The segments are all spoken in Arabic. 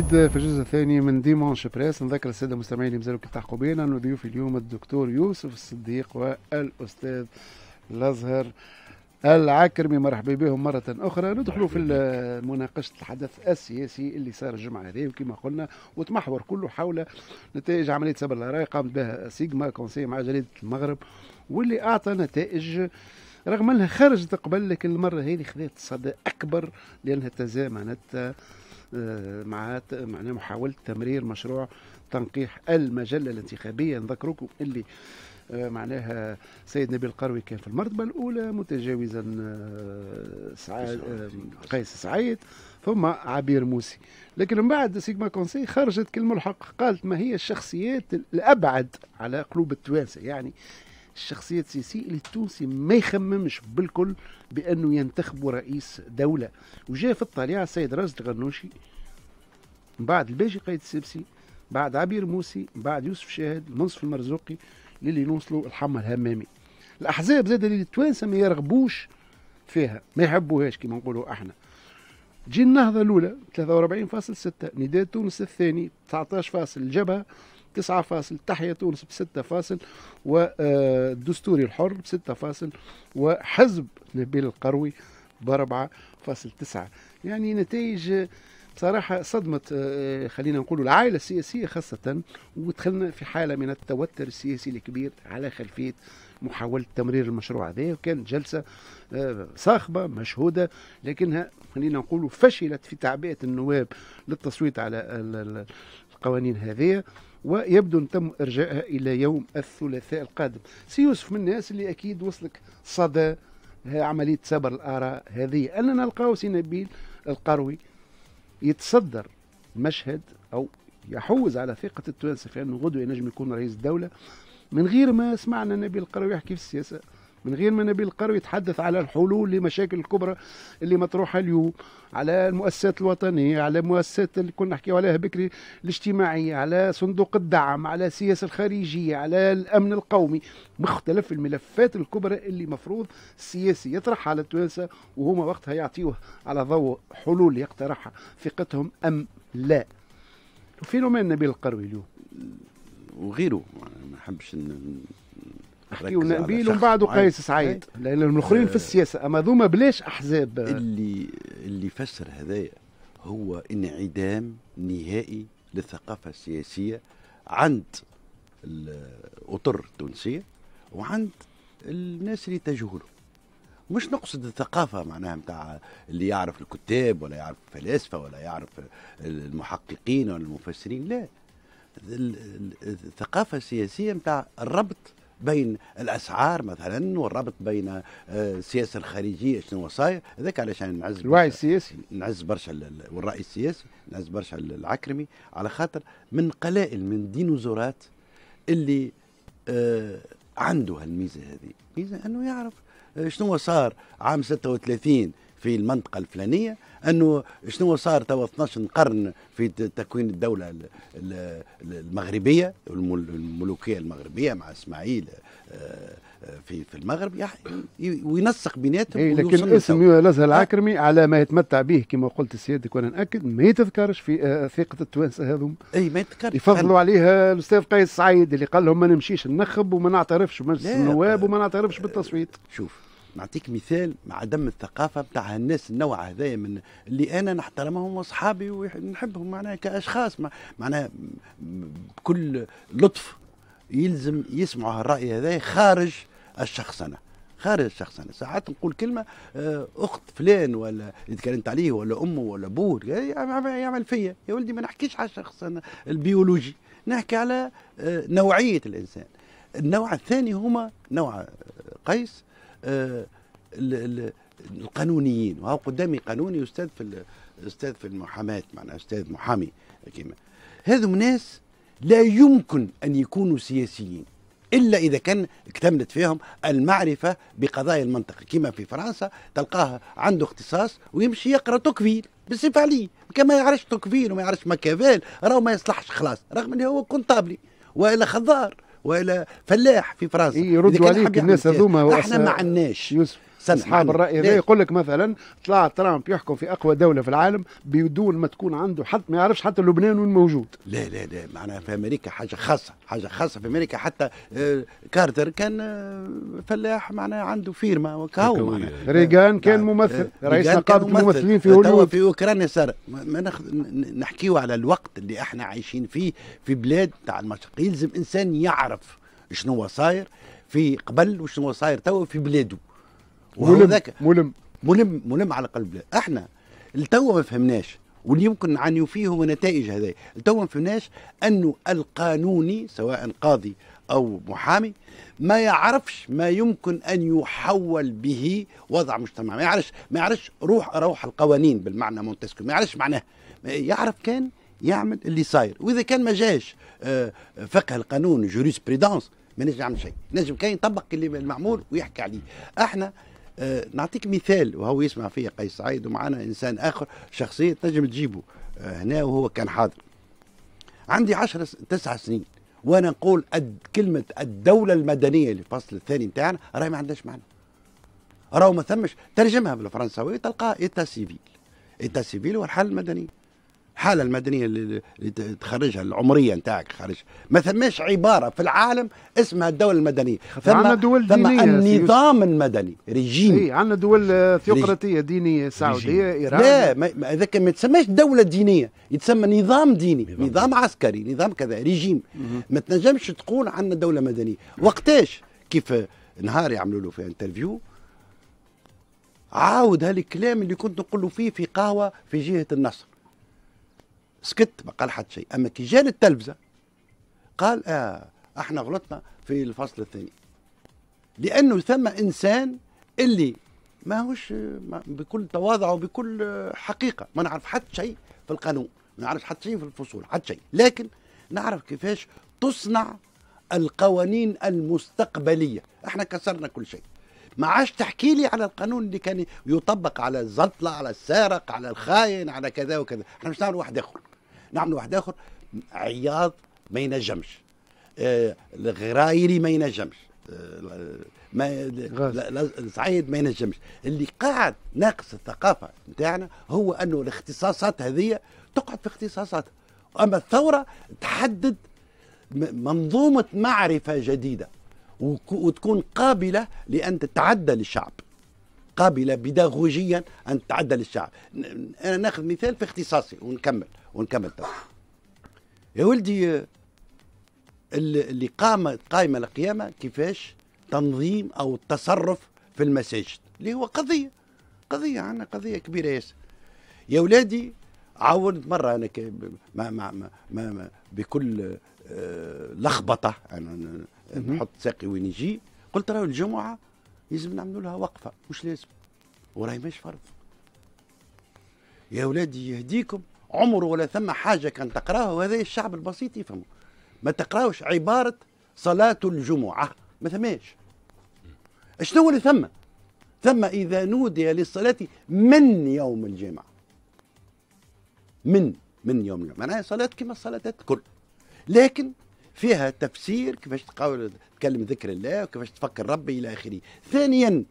اكيد في الجزء الثاني من ديمونش بريس نذكر الساده المستمعين اللي مازالوا كيلتحقوا بينا انه ضيوف اليوم الدكتور يوسف الصديق والاستاذ الازهر العكرمي مرحبا بهم مرة أخرى ندخلوا في مناقشة الحدث السياسي اللي صار الجمعة هذه وكما قلنا وتمحور كله حول نتائج عملية سبر الأراي قامت بها سيجما كونسي مع جريدة المغرب واللي أعطى نتائج رغم أنها خرجت قبل لكن المرة هذه خذت صدى أكبر لأنها تزامنت مع معناه محاوله تمرير مشروع تنقيح المجله الانتخابيه نذكركم اللي آه، معناها سيد نبيل القروي كان في المرتبه الاولى متجاوزا آه، آه، سعيد قيس سعيد ثم عبير موسي لكن من بعد سيجما كونسي خرجت الحق قالت ما هي الشخصيات الابعد على قلوب التوانسه يعني الشخصيه السيسي اللي التونسي ما يخممش بالكل بانه ينتخبوا رئيس دوله وجاء في الطليعه السيد راشد الغنوشي بعد الباجي قايد السبسي بعد عبير موسي بعد يوسف شاهد منصف المرزوقي للي نوصلوا الحمى الهمامي الاحزاب زاد اللي التوانسه ما يرغبوش فيها ما يحبوهاش كما نقولوا احنا تجي النهضة الأولى 43.6 نداء تونس الثاني 19 فاصل الجبهة تسعة فاصل تحيا تونس بستة فاصل والدستوري الحر بستة فاصل وحزب نبيل القروي بأربعة فاصل تسعة يعني نتائج بصراحة صدمت آه، آه، خلينا نقول العائلة السياسية خاصة ودخلنا في حالة من التوتر السياسي الكبير على خلفية محاولة تمرير المشروع هذا وكانت جلسة آه، صاخبة مشهودة لكنها خلينا نقول فشلت في تعبئة النواب للتصويت على القوانين هذه ويبدو أن تم ارجائها إلى يوم الثلاثاء القادم سي يوسف من الناس اللي أكيد وصلك صدى عملية سبر الآراء هذه أننا نلقاو سي نبيل القروي يتصدر مشهد أو يحوز على ثقة التوانسة في أنه غدوة ينجم يكون رئيس الدولة من غير ما سمعنا نبيل القروي يحكي في السياسة من غير ما نبيل القروي يتحدث على الحلول لمشاكل الكبرى اللي مطروحه اليوم على المؤسسات الوطنيه على المؤسسات اللي كنا نحكيو عليها بكري الاجتماعيه على صندوق الدعم على السياسه الخارجيه على الامن القومي مختلف الملفات الكبرى اللي مفروض السياسي يطرحها على التوانسه وهما وقتها يعطيوه على ضوء حلول يقترحها ثقتهم ام لا فينومين نبيل القروي اليوم وغيره ما نحبش احكي نبيل ومن بعده قيس سعيد لان الاخرين في آه. السياسه اما ذوما بلاش احزاب اللي اللي فسر هذايا هو انعدام نهائي للثقافه السياسيه عند الاطر التونسيه وعند الناس اللي تجهله له مش نقصد الثقافه معناها نتاع اللي يعرف الكتاب ولا يعرف الفلاسفه ولا يعرف المحققين ولا المفسرين لا الثقافه السياسيه نتاع الربط بين الاسعار مثلا والربط بين آه، السياسه الخارجيه شنو صاير هذاك علشان يعني نعز الوعي السياسي نعز برشا والراي السياسي نعز برشا العكرمي على خاطر من قلائل من ديناصورات اللي آه، عنده هالميزه هذه ميزه انه يعرف آه، شنو صار عام 36 في المنطقه الفلانيه انه شنو صار توا 12 قرن في تكوين الدوله المغربيه الملوكيه المغربيه مع اسماعيل آه، آه، في في المغرب وينسق بيناتهم إيه لكن اسم يلزها العكرمي على ما يتمتع به كما قلت سيادتك وانا ناكد ما يتذكرش في آه، ثقه التوانسه هذوم اي ما يتذكرش يفضلوا عليها الاستاذ قيس سعيد اللي قال لهم ما نمشيش ننخب وما نعترفش بمجلس النواب وما نعترفش بالتصويت شوف نعطيك مثال مع عدم الثقافة بتاع الناس النوع هذايا من اللي أنا نحترمهم وأصحابي ونحبهم معناها كأشخاص معناها بكل لطف يلزم يسمعوا الرأي هذايا خارج الشخصنة خارج الشخصنة ساعات نقول كلمة آه، أخت فلان ولا تكلمت عليه ولا أمه ولا أبوه يعمل فيا يا ولدي ما نحكيش على الشخصنة البيولوجي نحكي على آه، نوعية الإنسان النوع الثاني هما نوع قيس آه، القانونيين وهو قدامي قانوني استاذ في استاذ في المحاماه معناها استاذ محامي كيما هذو ناس لا يمكن ان يكونوا سياسيين الا اذا كان اكتملت فيهم المعرفه بقضايا المنطقه كما في فرنسا تلقاه عنده اختصاص ويمشي يقرا توكفيل بالصفه عليه كما يعرفش توكفيل وما يعرفش ماكافيل راهو ما يصلحش خلاص رغم انه هو كونطابلي والا خضار والا فلاح في فرنسا يرد عليك الناس هذوما احنا ما عندناش يوسف سامحني الراي هذا إيه. يقول لك مثلا طلع ترامب يحكم في اقوى دوله في العالم بدون ما تكون عنده حد ما يعرفش حتى لبنان وين موجود لا لا لا معناها في امريكا حاجه خاصه حاجه خاصه في امريكا حتى آه، كارتر كان آه، فلاح معناها عنده فيرما وكاو ريغان كان نعم. ممثل آه، رئيس نقابه الممثلين في هوليوود في اوكرانيا صار ما نخ... نحكيو على الوقت اللي احنا عايشين فيه في بلاد تاع المشرق يلزم انسان يعرف شنو صاير في قبل وشنو صاير توا في بلاده ملم ملم ملم ملم على قلبنا احنا التو ما فهمناش واللي يمكن نعانيو فيه هو نتائج هذا التو ما فهمناش انه القانوني سواء قاضي او محامي ما يعرفش ما يمكن ان يحول به وضع مجتمع ما يعرفش ما يعرفش روح روح القوانين بالمعنى مونتسكيو ما يعرفش معناه يعرف كان يعمل اللي صاير واذا كان ما جاش آه، فقه القانون بريدونس ما نجم نعمل شيء نجم كان يطبق اللي المعمول ويحكي عليه احنا آه، نعطيك مثال وهو يسمع فيا قيس سعيد ومعنا انسان اخر شخصيه تنجم تجيبه آه، هنا وهو كان حاضر عندي عشر تسع سنين وانا نقول كلمه الدوله المدنيه اللي الفصل الثاني نتاعنا راهي ما عندهاش معنى راهو ما ثمش ترجمها بالفرنساوي تلقاها ايتا سيفيل ايتا سيفيل هو الحل المدني الحاله المدنيه اللي تخرجها العمريه نتاعك خارج ما ثماش عباره في العالم اسمها الدوله المدنيه ثم دول ثم النظام المدني ريجيم اي عندنا دول آه، ثيوقراطيه دينيه سعوديه ايران لا ما هذاك ما تسماش دوله دينيه يتسمى نظام ديني نظام, نظام عسكري نظام كذا ريجيم ما تنجمش تقول عندنا دوله مدنيه وقتاش كيف نهار يعملوا له في انترفيو عاود هالكلام اللي كنت نقول فيه في قهوه في جهه النصر سكت ما قال حد شيء اما كي جا للتلفزه قال اه احنا غلطنا في الفصل الثاني لانه ثم انسان اللي ما هوش بكل تواضع وبكل حقيقه ما نعرف حد شيء في القانون ما نعرف حد شيء في الفصول حد شيء لكن نعرف كيفاش تصنع القوانين المستقبليه احنا كسرنا كل شيء ما عادش تحكي لي على القانون اللي كان يطبق على الزطله على السارق على الخاين على كذا وكذا احنا مش نعمل واحد اخر نعمل واحد اخر عياض آه، آه، ما ينجمش الغرايري ما ينجمش ما صعيد ما ينجمش اللي قاعد ناقص الثقافه نتاعنا هو انه الاختصاصات هذه تقعد في اختصاصاتها اما الثوره تحدد منظومه معرفه جديده وتكون قابله لان تتعدى للشعب قابله بداغوجيا ان تعدل الشعب انا ناخذ مثال في اختصاصي ونكمل ونكمل طبعا. يا ولدي اللي قام قائمه القيامه كيفاش تنظيم او التصرف في المساجد اللي هو قضيه قضيه عندنا قضيه كبيره ياسر يا ولادي عاونت مره انا ما ما ما, ما بكل آه، لخبطه انا نحط ساقي وين يجي قلت راه الجمعه لازم نعملوا لها وقفه مش لازم وراهي مش فرض يا ولادي يهديكم عمره ولا ثم حاجه كان تقراها وهذا الشعب البسيط يفهمه ما تقراوش عباره صلاه الجمعه ما ثماش شنو اللي ثم ثم اذا نودي للصلاه من يوم الجمعه من من يوم الجمعه معناها صلاه كما الصلاه الكل لكن فيها تفسير كيفاش تقول تكلم ذكر الله وكيفاش تفكر ربي الى اخره ثانيا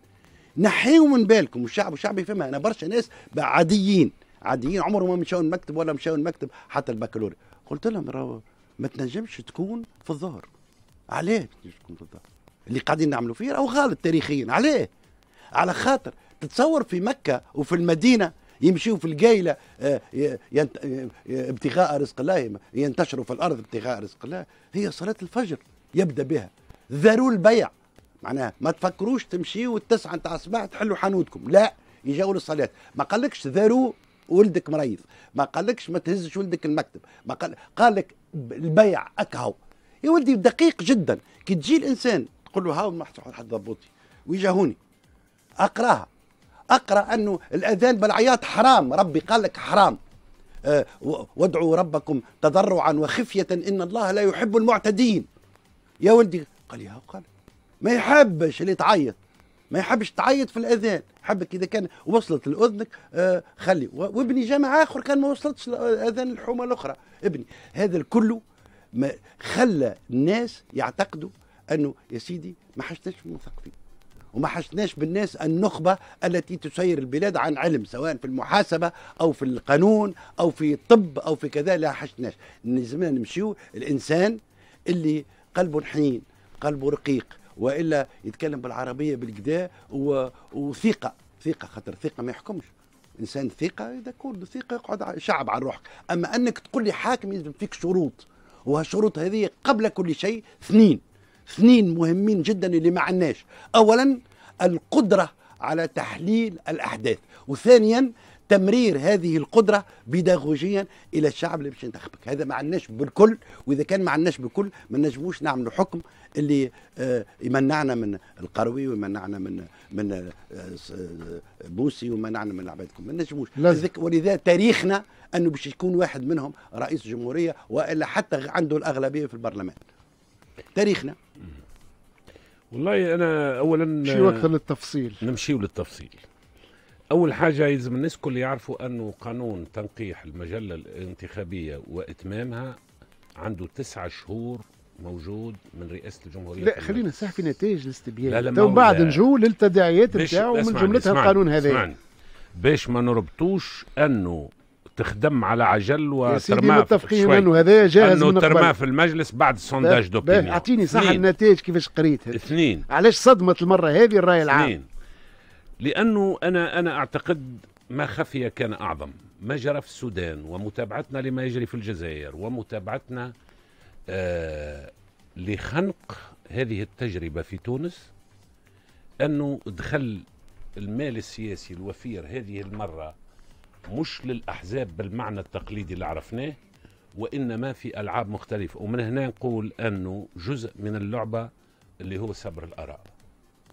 نحيوا من بالكم الشعب والشعب يفهمها انا برشا ناس عاديين عاديين عمرهم ما مشاو المكتب ولا مشاو المكتب حتى البكالوريا قلت لهم راهو ما تنجمش تكون في الظهر علاه تكون في الظهر اللي قاعدين نعملوا فيه راهو غلط تاريخيا علاه على خاطر تتصور في مكه وفي المدينه يمشيوا في القايله آه، آه، آه، ابتغاء رزق الله ينتشروا في الارض ابتغاء رزق الله هي صلاه الفجر يبدا بها ذروا البيع معناها ما تفكروش تمشيوا التسعه نتاع الصباح تحلوا حانوتكم لا يجاوا للصلاه ما قالكش ذروا ولدك مريض ما قالكش ما تهزش ولدك المكتب ما قال قالك البيع اكهو يا ولدي دقيق جدا كي تجي الانسان تقول له هاو محسوح حد ضبوطي ويجا هوني اقراها اقرا انه الاذان بالعياط حرام ربي قال لك حرام أه وادعوا ربكم تضرعا وخفيه ان الله لا يحب المعتدين يا ولدي قال يا قال ما يحبش اللي تعيط ما يحبش تعيط في الاذان حبك اذا كان وصلت لاذنك آه خلي وابني جامع اخر كان ما وصلتش اذان الحومه الاخرى ابني هذا الكل ما خلى الناس يعتقدوا انه يا سيدي ما حشتش مثقفين وما حشناش بالناس النخبة التي تسير البلاد عن علم سواء في المحاسبة أو في القانون أو في الطب أو في كذا لا حشناش نزمنا نمشيو الإنسان اللي قلبه حنين قلبه رقيق والا يتكلم بالعربيه بالكدا وثقه ثقه خاطر ثقه ما يحكمش انسان ثقه اذا كل ثقه يقعد شعب على روحك اما انك تقول لي حاكم يلزم فيك شروط وهالشروط هذه قبل كل شيء اثنين اثنين مهمين جدا اللي ما عناش اولا القدره على تحليل الاحداث وثانيا تمرير هذه القدرة بيداغوجيا إلى الشعب اللي باش ينتخبك هذا ما عندناش بالكل وإذا كان ما عندناش بالكل ما نجموش نعملوا حكم اللي آه، يمنعنا من القروي ويمنعنا من من آه، آه، بوسي ويمنعنا من عبادكم ما نجموش ولذا تاريخنا أنه باش يكون واحد منهم رئيس جمهورية وإلا حتى عنده الأغلبية في البرلمان تاريخنا والله انا اولا شو اكثر للتفصيل نمشي للتفصيل اول حاجه يلزم الناس الكل يعرفوا انه قانون تنقيح المجله الانتخابيه واتمامها عنده تسعة شهور موجود من رئاسه الجمهوريه لا خلينا نسمح في نتائج الاستبيان لا لا بعد نجو للتداعيات نتاعو من جملتها القانون هذا باش ما نربطوش انه تخدم على عجل وترماه متفقين انه هذا جاهز انه ترماه في المجلس بعد السونداج دوبينيون اعطيني صح النتائج كيفاش قريتها اثنين علاش صدمت المره هذه الراي العام اثنين لانه انا انا اعتقد ما خفي كان اعظم ما جرى في السودان ومتابعتنا لما يجري في الجزائر ومتابعتنا آه لخنق هذه التجربه في تونس انه دخل المال السياسي الوفير هذه المره مش للأحزاب بالمعنى التقليدي اللي عرفناه وإنما في ألعاب مختلفة ومن هنا نقول أنه جزء من اللعبة اللي هو سبر الآراء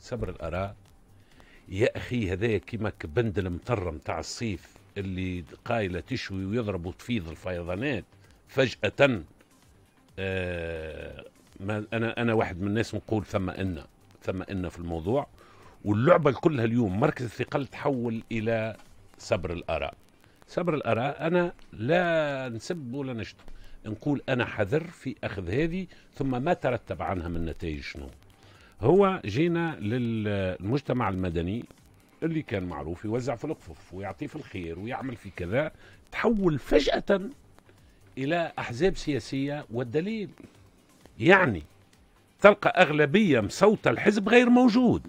سبر الآراء يا أخي هذا كيما كبند المطر نتاع الصيف اللي قايلة تشوي ويضرب وتفيض الفيضانات فجأة آه ما أنا أنا واحد من الناس نقول ثم إن ثم إن في الموضوع واللعبة كلها اليوم مركز الثقل تحول إلى صبر الآراء صبر الآراء أنا لا نسب ولا نشتم نقول أنا حذر في أخذ هذه ثم ما ترتب عنها من نتائج شنو هو جينا للمجتمع المدني اللي كان معروف يوزع في القفف ويعطي في الخير ويعمل في كذا تحول فجأة إلى أحزاب سياسية والدليل يعني تلقى أغلبية مصوتة الحزب غير موجود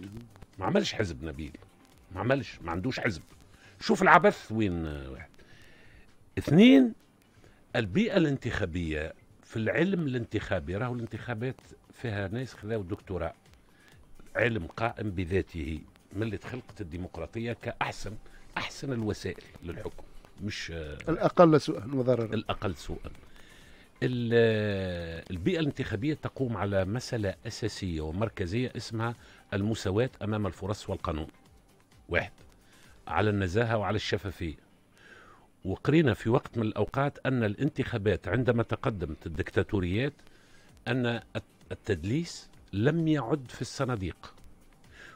ما عملش حزب نبيل ما عملش ما عندوش حزب شوف العبث وين واحد اثنين البيئة الانتخابية في العلم الانتخابي راهو الانتخابات فيها ناس خذاو دكتوراه علم قائم بذاته من اللي تخلقت الديمقراطية كأحسن أحسن الوسائل للحكم مش آه، الأقل سوءا وضررا الأقل سوءا آه، البيئة الانتخابية تقوم على مسألة أساسية ومركزية اسمها المساواة أمام الفرص والقانون واحد على النزاهة وعلى الشفافية وقرينا في وقت من الأوقات أن الانتخابات عندما تقدمت الدكتاتوريات أن التدليس لم يعد في الصناديق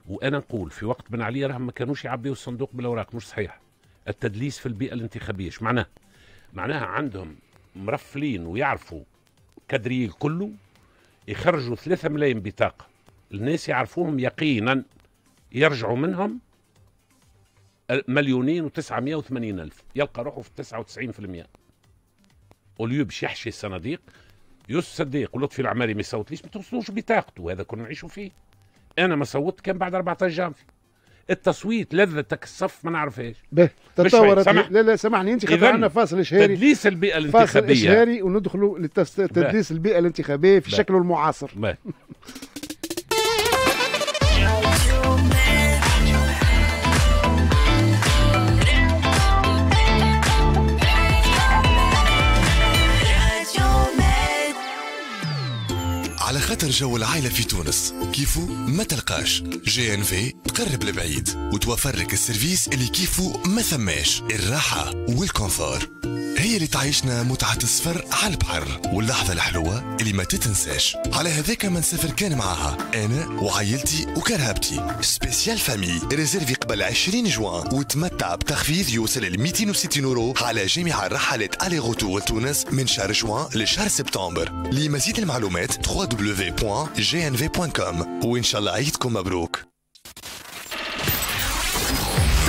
وأنا نقول في وقت بن علي راهم ما كانوش يعبيوا الصندوق بالأوراق مش صحيح التدليس في البيئة الانتخابية ايش معناها؟ معناها عندهم مرفلين ويعرفوا كادري كله يخرجوا 3 ملايين بطاقة الناس يعرفوهم يقينا يرجعوا منهم مليونين و980 ألف يلقى روحه في 99% اوليو باش يحشي الصناديق يوسف صديق ولطفي العماري ما يصوتليش ما توصلوش بطاقته هذا كنا نعيشوا فيه انا ما صوتت كان بعد 14 جانفي التصويت لذتك الصف ما نعرفهاش تطورت لا لا سامحني انت خذ عندنا فاصل اشهاري تدليس البيئه الانتخابيه فاصل اشهاري وندخلوا لتدليس البيئه الانتخابيه في شكله المعاصر خاطر جو العائلة في تونس كيفو ما تلقاش جي ان في تقرب لبعيد وتوفر لك السيرفيس اللي كيفو ما ثماش الراحة والكونفور هي اللي تعيشنا متعة السفر على البحر واللحظة الحلوة اللي ما تتنساش على هذاك ما نسافر كان معاها أنا وعائلتي وكرهبتي سبيسيال فامي ريزيرفي قبل 20 جوان وتمتع بتخفيض يوصل ل 260 يورو على جميع الرحلات ألي غوتور تونس من شهر جوان لشهر سبتمبر لمزيد المعلومات www.gnv.com وإن شاء الله عيدكم مبروك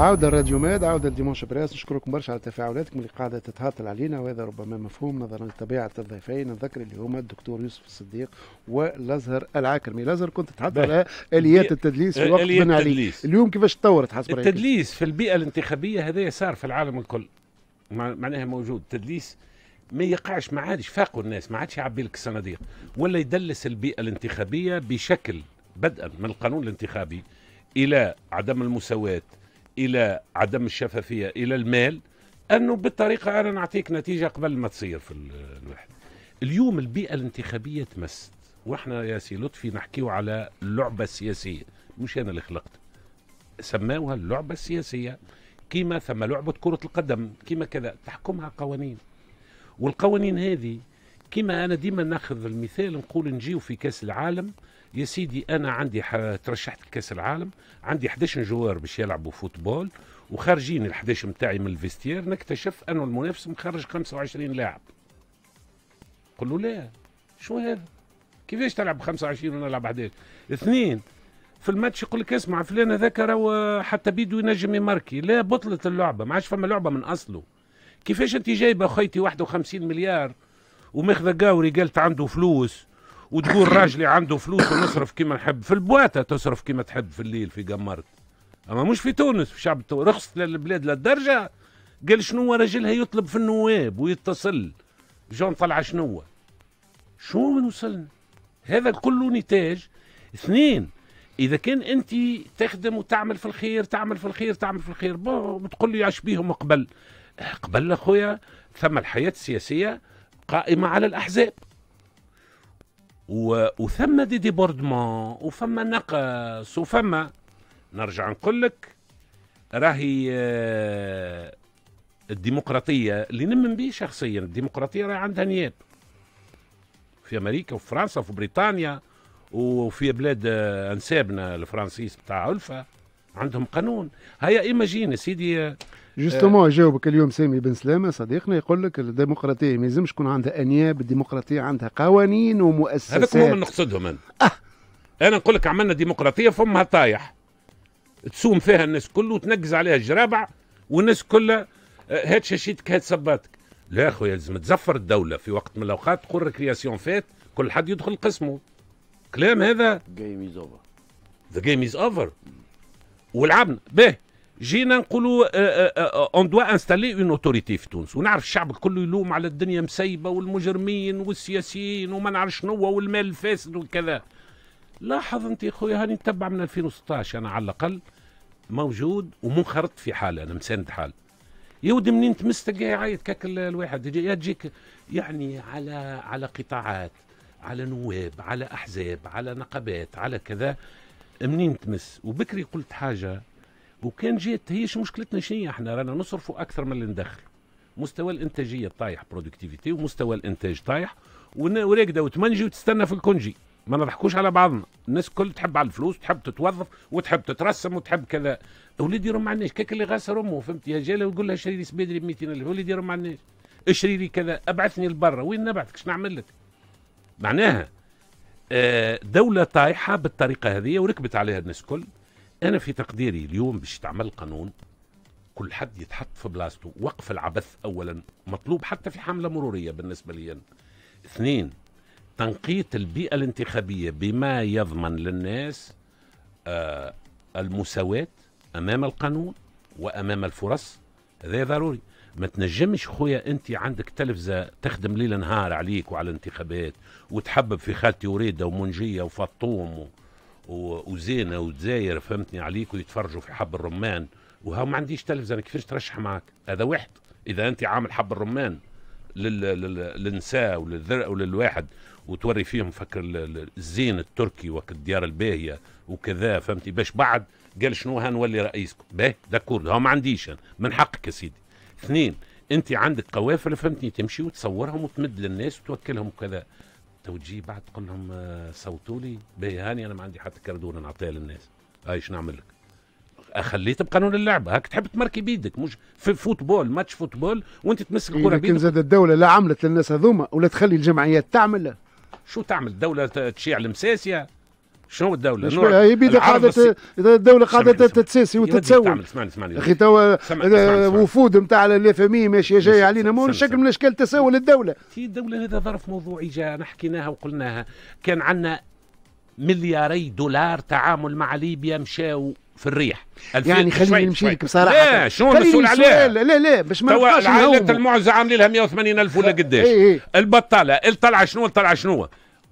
عودة الراديو ماد عودة الديمونش براس نشكركم برشا على تفاعلاتكم اللي قاعدة تتهاطل علينا وهذا ربما مفهوم نظرا لطبيعة الضيفين نذكر اللي هما الدكتور يوسف الصديق والازهر العاكرمي الازهر كنت تحط على اليات التدليس في وقت بن علي اليوم كيفاش تطورت حسب رايك التدليس في البيئة الانتخابية هذا صار في العالم الكل معناها موجود تدليس ما يقعش ما عادش فاقوا الناس ما عادش يعبي لك الصناديق ولا يدلس البيئة الانتخابية بشكل بدءا من القانون الانتخابي إلى عدم المساواة الى عدم الشفافيه الى المال انه بالطريقه انا نعطيك نتيجه قبل ما تصير في الواحد اليوم البيئه الانتخابيه تمست واحنا يا سي لطفي نحكيو على اللعبه السياسيه مش انا اللي خلقت سماوها اللعبه السياسيه كيما ثم لعبه كره القدم كيما كذا تحكمها قوانين والقوانين هذه كيما انا ديما ناخذ المثال نقول نجيو في كاس العالم يا سيدي انا عندي ح... ترشحت لكاس العالم عندي 11 جوار باش يلعبوا فوتبول وخارجين ال 11 نتاعي من الفيستير نكتشف انه المنافس مخرج 25 لاعب قول له لا شو هذا كيفاش تلعب 25 وانا نلعب 11 اثنين في الماتش يقول لك اسمع فلان هذاك راهو حتى بيدو ينجم يماركي لا بطلت اللعبه ما عادش فما لعبه من اصله كيفاش انت جايبه خيتي 51 مليار وماخذه قاوري قالت عنده فلوس وتقول راجلي عنده فلوس ونصرف كيما نحب في البواته تصرف كيما تحب في الليل في قمرت اما مش في تونس في الشعب التونسي رخصت للبلاد للدرجه قال شنو هو راجلها يطلب في النواب ويتصل جون طلع شنو شو من وصلنا هذا كله نتاج اثنين اذا كان انت تخدم وتعمل في الخير تعمل في الخير تعمل في الخير بتقول لي عش بيهم قبل قبل اخويا ثم الحياه السياسيه قائمه على الاحزاب و... وثم دي ديبوردمون وفما نقص وفما نرجع نقول لك راهي آه، الديمقراطيه اللي نمن به شخصيا الديمقراطيه راهي عندها نياب في امريكا وفي فرنسا وفي بريطانيا وفي بلاد آه، انسابنا الفرنسيس بتاع الفا عندهم قانون هيا ايماجين سيدي آه، جوستومون جاوبك اليوم سامي بن سلامه صديقنا يقول لك الديمقراطيه ما يلزمش يكون عندها انياب الديمقراطيه عندها قوانين ومؤسسات هذاك هو من نقصدهم انا أه. انا نقول لك عملنا ديمقراطيه فمها طايح تسوم فيها الناس كله وتنقز عليها الجرابع والناس كلها أه، هات شاشيتك هات صباتك لا اخويا لازم تزفر الدوله في وقت من الاوقات تقول ريكرياسيون فات كل حد يدخل قسمه كلام هذا جيم از اوفر ذا جيم از اوفر ولعبنا به جينا نقولوا اون دوا انستالي اون اوتوريتي في تونس ونعرف الشعب كله يلوم على الدنيا مسيبه والمجرمين والسياسيين وما نعرف شنو والمال الفاسد وكذا لاحظ انت يا خويا هاني نتبع من 2016 انا على الاقل موجود ومنخرط في حال انا مساند حال ودي منين تمسك يعيط كاك الواحد يا تجيك يعني على على قطاعات على نواب على احزاب على نقابات على كذا منين تمس وبكري قلت حاجه وكان جات هي مشكلتنا شنو احنا رانا نصرفوا اكثر من اللي ندخلوا مستوى الانتاجيه طايح برودكتيفيتي ومستوى الانتاج طايح وراقدة وتمنجي وتستنى في الكونجي ما نضحكوش على بعضنا الناس الكل تحب على الفلوس تحب تتوظف وتحب تترسم وتحب كذا وليدي رم عناش كاك اللي غاسر امه فهمت يا جاله ويقول لها شري لي سبيدري ب 200000 وليدي رم عناش اشري لي كذا ابعثني لبرا وين نبعثك شنو نعمل لك معناها آه، دولة طايحة بالطريقة هذه وركبت عليها الناس الكل انا في تقديري اليوم باش يتعمل قانون كل حد يتحط في بلاصته وقف العبث اولا مطلوب حتى في حمله مروريه بالنسبه لي أنا. اثنين تنقيط البيئه الانتخابيه بما يضمن للناس آه المساواه امام القانون وامام الفرص هذا ضروري ما تنجمش خويا انت عندك تلفزه تخدم ليل نهار عليك وعلى الانتخابات وتحبب في خالتي وريده ومنجيه وفطوم و... وزينه ودزاير فهمتني عليك ويتفرجوا في حب الرمان وها ما عنديش تلفزه انا كيفاش ترشح معك هذا واحد اذا انت عامل حب الرمان للنساء وللذرق وللواحد وتوري فيهم فكر الزين التركي وك الديار الباهيه وكذا فهمتي باش بعد قال شنو هنولي رئيسكم باه داكور ها ما عنديش أنا. من حقك يا سيدي اثنين انت عندك قوافل فهمتني تمشي وتصورهم وتمد للناس وتوكلهم وكذا تجي بعد تقول لهم آه، صوتوا لي باهي هاني انا ما عندي حتى كردونه نعطيها للناس هاي شنو نعمل لك خليت بقانون اللعبه هاك تحب تمركي بيدك مش في فوتبول ماتش فوتبول وانت تمسك إيه، الكره بيدك لكن زاد الدوله لا عملت للناس هذوما ولا تخلي الجمعيات تعمل شو تعمل الدوله تشيع المساسيه شنو الدولة؟ شنو هي بيد قاعدة الدولة قاعدة تتساسي وتتسول اسمعني اسمعني اخي توا وفود نتاع فامي ماشية جاية علينا مو شكل من اشكال تساؤل الدولة في الدولة هذا ظرف موضوعي جاء حكيناها وقلناها كان عندنا ملياري دولار تعامل مع ليبيا مشاو في الريح يعني خليني نمشي لك بصراحه لا شنو المسؤول عليها لا لا, باش ما نقولش العائلات المعزه عاملين لها 180 الف ولا قداش إيه، إيه. البطاله الطلعه شنو الطلعه شنو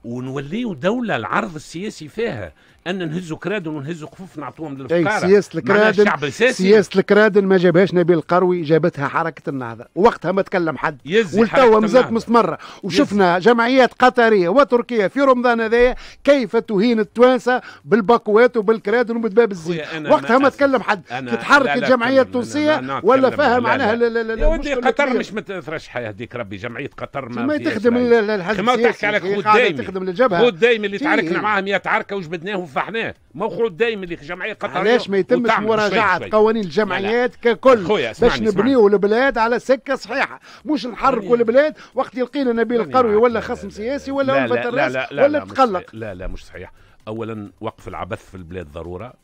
ونوليو دولة العرض السياسي فيها ان نهزوا كرادن ونهزوا خفوف نعطوهم للفقراء سياسه الكرادن سياسه الكرادن ما جابهاش نبيل القروي جابتها حركه النهضه وقتها ما تكلم حد والتوا مازالت مستمره وشفنا جمعيات قطريه وتركيه في رمضان هذايا كيف تهين التوانسه بالباكوات وبالكرادن وبالباب الزيت وقتها ما تكلم حد تتحرك الجمعيه التونسيه ولا فيها معناها يا ودي قطر مش ما هذيك ربي جمعيه قطر ما, تخدم الحزب ما تحكي على خود دايمي تخدم للجبهه خود دايمي اللي تعاركنا معاهم يا تعاركه وجبدناهم فحناه موقعود دائم جمعية قطريه علاش ما يتمش مراجعه شوي شوي. قوانين الجمعيات ككل باش نبنيو البلاد على سكه صحيحه مش نحركوا البلاد وقت يلقينا نبيل القروي ولا خصم سياسي ولا لا لا لا, لا لا ولا تقلق لا لا مش صحيح اولا وقف العبث في البلاد ضروره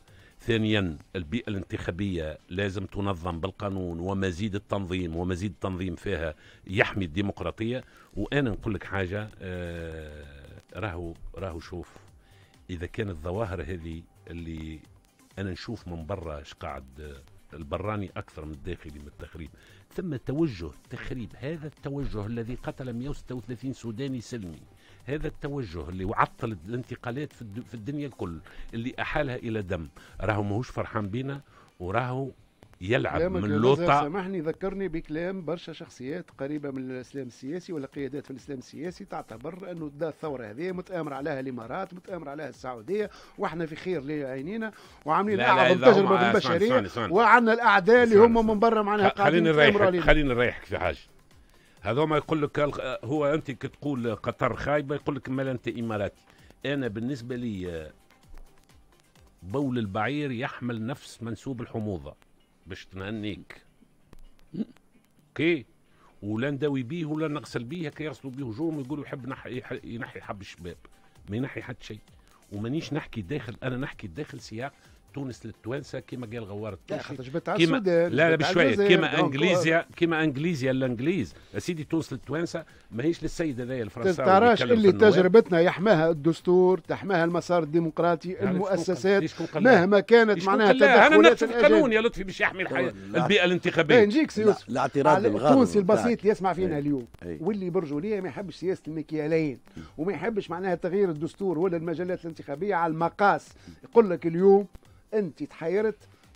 ثانيا البيئة الانتخابية لازم تنظم بالقانون ومزيد التنظيم ومزيد التنظيم فيها يحمي الديمقراطية وأنا نقول لك حاجة آه، راهو راهو شوف اذا كان الظواهر هذه اللي انا نشوف من برا اش قاعد البراني اكثر من الداخلي من التخريب ثم توجه تخريب هذا التوجه الذي قتل 136 سوداني سلمي هذا التوجه اللي عطل الانتقالات في الدنيا الكل اللي احالها الى دم راهو ماهوش فرحان بينا وراهو يلعب من لوطا سامحني ذكرني بكلام برشا شخصيات قريبه من الاسلام السياسي ولا قيادات في الاسلام السياسي تعتبر انه الثوره هذه متامر عليها الامارات متامر عليها السعوديه واحنا في خير لعينينا وعاملين اعظم تجربه في البشريه وعندنا الاعداء اللي هم من برا معناها خليني نريحك خليني نريحك في حاجه هذوما يقول لك هو انت تقول قطر خايبه يقول لك مال انت اماراتي انا بالنسبه لي بول البعير يحمل نفس منسوب الحموضه باش تنهنيك اوكي ولا نداوي بيه ولا نغسل بيه هكا يغسلوا بيه وجوهم يقولوا يحب نحي ينحي حب الشباب ما ينحي حد شيء ومانيش نحكي داخل انا نحكي داخل سياق تونس للتوانسه كما قال غوار الطاشي كما لا لا بشويه كما انجليزيا آه. كما انجليزيا الانجليز سيدي تونس للتوانسه ماهيش للسيد هذايا الفرنساوي تعرفش اللي تجربتنا يحماها الدستور تحماها المسار الديمقراطي المؤسسات مهما كانت معناها تدخلات انا القانون يا لطفي باش يحمي الحياه البيئه الانتخابيه نجيك سي الاعتراض التونسي البسيط يسمع فينا إيه. اليوم إيه. واللي برجوليه ما يحبش سياسه المكيالين وما يحبش معناها تغيير الدستور ولا المجالات الانتخابيه على المقاس يقول لك اليوم انت تحيرت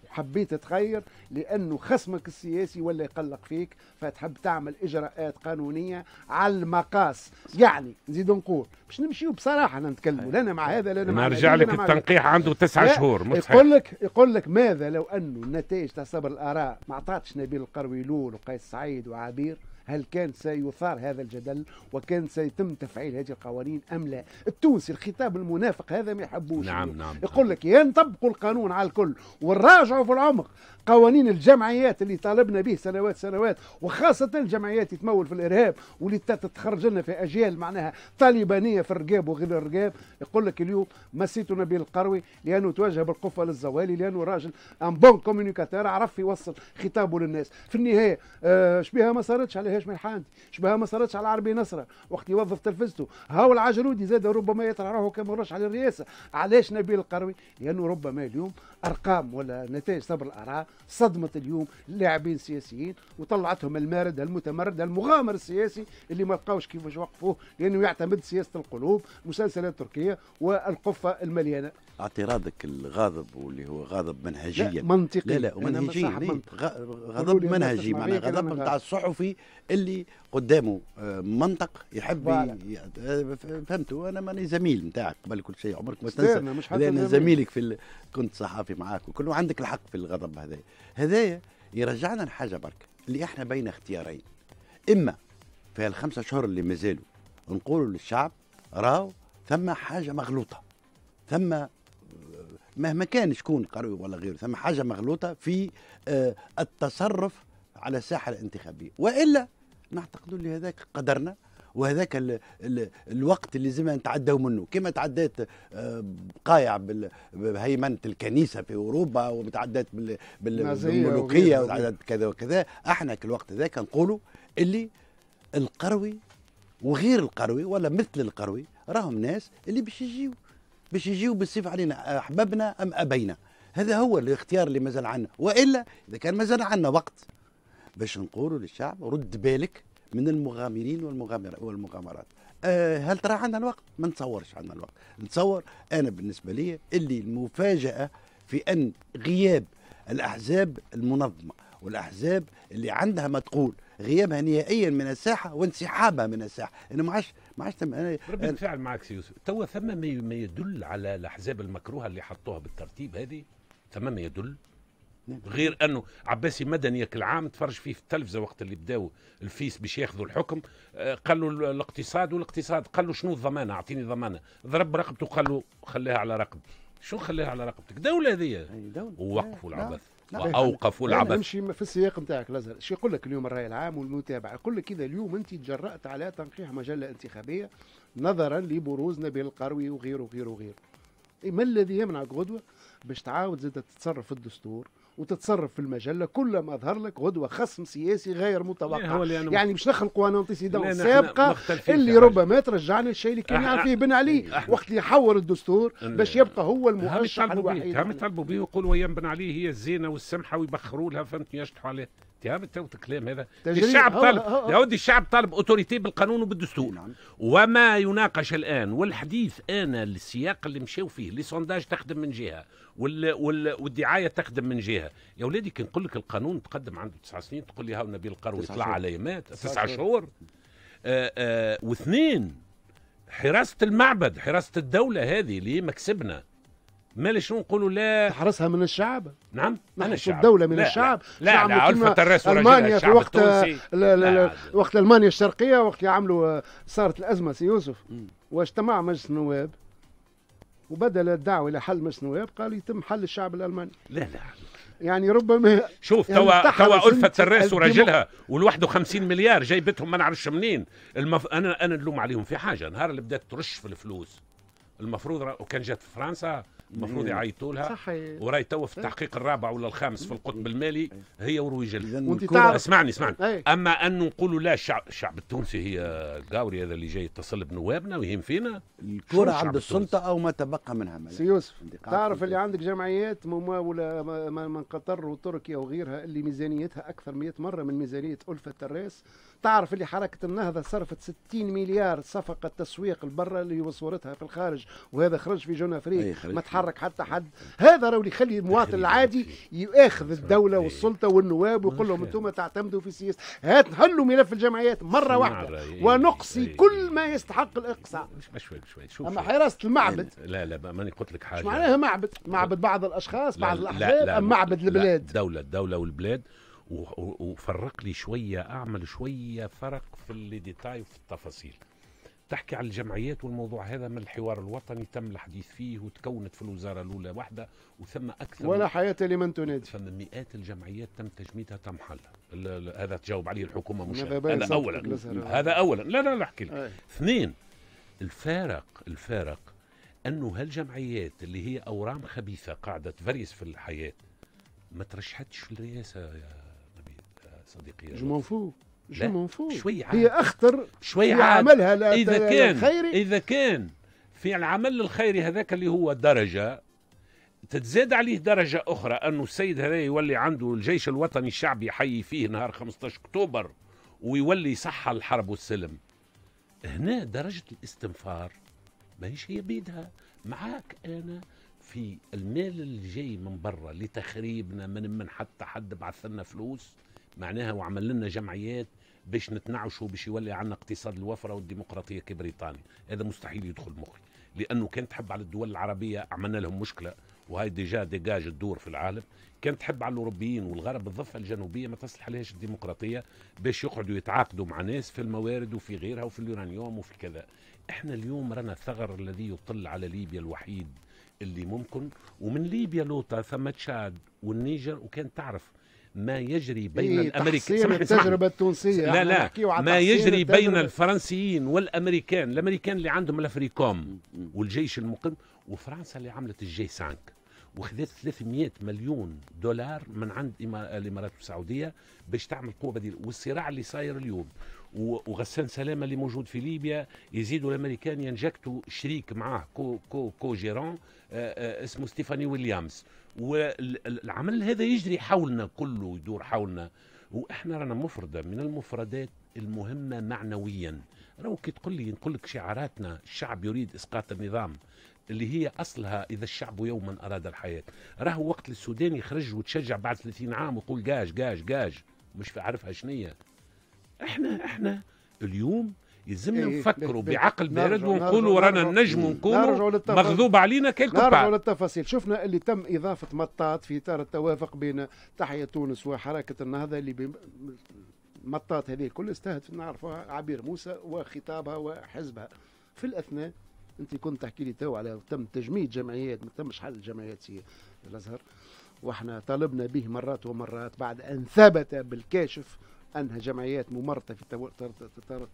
وحبيت تغير لانه خصمك السياسي ولا يقلق فيك فتحب تعمل اجراءات قانونيه على المقاس يعني نزيد نقول باش نمشيو بصراحه نتكلموا لا انا مع هذا لا انا مع نرجع لك التنقيح عنده تسعة شهور مش يقول لك يقول لك ماذا لو انه النتائج تاع صبر الاراء ما عطاتش نبيل القروي لول وقيس سعيد وعبير هل كان سيثار هذا الجدل وكان سيتم تفعيل هذه القوانين أم لا التونسي الخطاب المنافق هذا ما يحبوش نعم نعم يقول لك يا نطبقوا القانون على الكل ونراجعوا في العمق قوانين الجمعيات اللي طالبنا به سنوات سنوات وخاصة الجمعيات تمول في الإرهاب واللي تتخرج لنا في أجيال معناها طالبانية في الرقاب وغير الرقاب يقول لك اليوم مسيت نبيل القروي لأنه توجه بالقفة للزوالي لأنه راجل أن بون كوميونيكاتور عرف يوصل خطابه للناس في النهاية آه شبيها ما صارتش على شبهاش من حانتي شبهها ما صارتش على عربي نصره وقت يوظف تلفزته هاو العجرودي زاد ربما يطرح روحه كمرشح للرئاسه علاش نبيل القروي لانه ربما اليوم ارقام ولا نتائج صبر الاراء صدمت اليوم اللاعبين السياسيين وطلعتهم المارد المتمرد المغامر السياسي اللي ما لقاوش كيفاش وقفوه لانه يعتمد سياسه القلوب مسلسلات تركيه والقفه المليانه اعتراضك الغاضب واللي هو غاضب منهجيا لا منطقي لا لا منهجي غضب منهجي معناها غضب نتاع الصحفي اللي قدامه آه، منطق يحب آه، فهمتوا انا ماني زميل نتاعك قبل كل شيء عمرك ما تنسى مش لان زميلك في ال... كنت صحافي معاك وكل عندك الحق في الغضب هذا هذايا يرجعنا لحاجه برك اللي احنا بين اختيارين اما في الخمسة شهور اللي مازالوا نقولوا للشعب راو ثم حاجه مغلوطه ثم مهما كان شكون قروي ولا غيره ثم حاجه مغلوطه في آه، التصرف على الساحه الانتخابيه والا نعتقد هذاك قدرنا وهذاك الـ الـ الوقت اللي لازم نتعداو منه كما تعديت آه، بقايع بهيمنه الكنيسه في اوروبا وتعديت بالملوكيه وتعديت كذا وكذا احنا في الوقت ذاك نقولوا اللي القروي وغير القروي ولا مثل القروي راهم ناس اللي باش يجيو باش يجيو بالسيف علينا آه، احببنا ام ابينا هذا هو الاختيار اللي مازال عندنا والا اذا كان مازال عندنا وقت باش نقولوا للشعب رد بالك من المغامرين والمغامرات أه هل ترى عندنا الوقت ما نتصورش عندنا الوقت نتصور انا بالنسبه لي اللي المفاجاه في ان غياب الاحزاب المنظمه والاحزاب اللي عندها ما تقول غيابها نهائيا من الساحه وانسحابها من الساحه انا ما عادش ما عادش انا ربي يتفاعل معك سي يوسف توا ثم ما يدل على الاحزاب المكروهه اللي حطوها بالترتيب هذه ثم ما يدل نعم. غير انه عباسي مدني كل عام تفرج فيه في التلفزه وقت اللي بداوا الفيس باش ياخذوا الحكم آه، قال له الاقتصاد والاقتصاد قال له شنو الضمانه اعطيني ضمانه ضرب رقبته قال له خليها على رقبتي شو خليها على رقبتك دوله هذه ووقفوا العبث واوقفوا العبث نمشي في السياق نتاعك الازهر شو يقول لك اليوم الراي العام والمتابعه يقول لك اذا اليوم انت تجرات على تنقيح مجله انتخابيه نظرا لبروز نبيل القروي وغيره وغيره وغيره ما الذي يمنعك غدوه باش تعاود زاد تتصرف في الدستور وتتصرف في المجله كلما ظهر لك غدوه خصم سياسي غير متوقع إيه، يعني مش نخلقوا انا سابقه اللي ربما ترجعنا الشيء اللي كان يعرف فيه بن علي وقت اللي حور الدستور باش يبقى هو المؤشر الوحيد هم يطالبوا به ويقولوا يا بن علي هي الزينه والسمحه ويبخروا لها فهمتني يشطحوا عليها اتهام التوت كلام هذا الشعب طالب ودي الشعب طالب اوتوريتي بالقانون وبالدستور نعم. وما يناقش الان والحديث انا السياق اللي مشاو فيه لي سونداج تخدم من جهه وال... وال... والدعايه تخدم من جهه يا ولادي كي نقول لك القانون تقدم عنده تسع سنين تقول لي هاو نبيل القروي طلع على مات تسع شهور آآ آآ آه، آه، واثنين حراسه المعبد حراسه الدوله هذه اللي هي مكسبنا مالي شنو نقولوا لا تحرسها من الشعب نعم انا الشعب الدوله من لا الشعب لا لا, لا الفه الراس المانيا في وقت لا لا وقت المانيا الشرقيه وقت اللي عملوا آه، صارت الازمه سي يوسف واجتمع مجلس النواب وبدل الدعوه لحل مجلس النواب قال يتم حل الشعب الالماني لا لا يعني ربما شوف يعني توا توا ألفة الراس وراجلها وال 51 مليار جايبتهم ما نعرفش منين المف... انا انا نلوم عليهم في حاجه نهار اللي بدات ترش في الفلوس المفروض وكان جات في فرنسا المفروض إيه. يعيطوا لها وراي تو في إيه. التحقيق الرابع ولا الخامس في القطب إيه. المالي هي ورويجل اسمعني اسمعني اما انه نقولوا لا الشعب الشعب التونسي هي القاوري هذا اللي جاي يتصل بنوابنا ويهم فينا الكره عند السلطه او ما تبقى منها سي يوسف تعرف اللي عندك جمعيات ولا من قطر وتركيا وغيرها اللي ميزانيتها اكثر 100 مره من ميزانيه الفه التراس تعرف اللي حركة النهضة صرفت 60 مليار صفقة تسويق البرة اللي وصورتها في الخارج وهذا خرج في جون افريق ما تحرك حتى حد هذا راه اللي يخلي المواطن العادي ياخذ الدولة والسلطة والنواب ويقول لهم انتم تعتمدوا في السياسة هات نحلوا ملف الجمعيات مرة واحدة ونقصي كل ما يستحق الاقصاء شوي شوي شوف اما حراسة المعبد لا لا ماني قلت لك حاجة معناها معبد معبد بعض الاشخاص بعض الاحزاب معبد البلاد دولة الدولة والبلاد وفرق لي شويه اعمل شويه فرق في الديتاي وفي التفاصيل تحكي عن الجمعيات والموضوع هذا من الحوار الوطني تم الحديث فيه وتكونت في الوزاره الاولى واحده وثم اكثر ولا حياه لمن تنادي ثم مئات الجمعيات تم تجميدها تم حلها هذا تجاوب عليه الحكومه مش هذا اولا هذا اولا لا لا احكي لك اثنين الفارق الفارق انه هالجمعيات اللي هي اورام خبيثه قاعده تفريس في الحياه ما ترشحتش للرئاسه يا صديقي جو مون فو جو مون فو شوي عاد هي اخطر شوي عاد عملها لا اذا كان الخيري. اذا كان في العمل الخيري هذاك اللي هو درجه تتزاد عليه درجة أخرى أنه السيد هذا يولي عنده الجيش الوطني الشعبي يحيي فيه نهار 15 أكتوبر ويولي صحة الحرب والسلم هنا درجة الاستنفار ماهيش هي بيدها معاك أنا في المال اللي جاي من برا لتخريبنا من من حتى حد بعث لنا فلوس معناها وعمل لنا جمعيات باش نتنعشوا باش يولي عندنا اقتصاد الوفره والديمقراطيه كبريطانيا هذا مستحيل يدخل مخي لانه كان تحب على الدول العربيه عملنا لهم مشكله وهي ديجا ديجاج الدور في العالم كان تحب على الاوروبيين والغرب الضفه الجنوبيه ما تصلح لهاش الديمقراطيه باش يقعدوا يتعاقدوا مع ناس في الموارد وفي غيرها وفي اليورانيوم وفي كذا احنا اليوم رانا الثغر الذي يطل على ليبيا الوحيد اللي ممكن ومن ليبيا لوطا ثم تشاد والنيجر وكان تعرف ما يجري بين إيه الامريكان التجربه التونسيه لا لا ما يجري بين الفرنسيين والامريكان الامريكان اللي عندهم الافريكوم والجيش المقيم وفرنسا اللي عملت الجي 5 وخذت 300 مليون دولار من عند الامارات السعوديه باش تعمل قوه بديله والصراع اللي صاير اليوم وغسان سلامه اللي موجود في ليبيا يزيدوا الامريكان ينجكتوا شريك معاه كو كو كو جيران آه، آه، اسمه ستيفاني ويليامز والعمل هذا يجري حولنا كله يدور حولنا واحنا رانا مفرده من المفردات المهمه معنويا راهو كي تقول لي نقول لك شعاراتنا الشعب يريد اسقاط النظام اللي هي اصلها اذا الشعب يوما اراد الحياه راهو وقت السودان يخرج وتشجع بعد 30 عام ويقول قاج قاج قاج مش عارفها شنية احنا احنا اليوم يلزمنا إيه نفكروا بعقل بارد ونقولوا رانا النجم ونكونوا مغضوب علينا كالكبعة نرجعوا للتفاصيل شفنا اللي تم إضافة مطاط في إطار التوافق بين تحية تونس وحركة النهضة اللي بي... مطاط هذه الكل استهدفت نعرفها عبير موسى وخطابها وحزبها في الأثناء أنت كنت تحكي لي تو على تم تجميد جمعيات ما تمش حل جمعيات في الأزهر واحنا طالبنا به مرات ومرات بعد أن ثبت بالكاشف انها جمعيات ممرطه في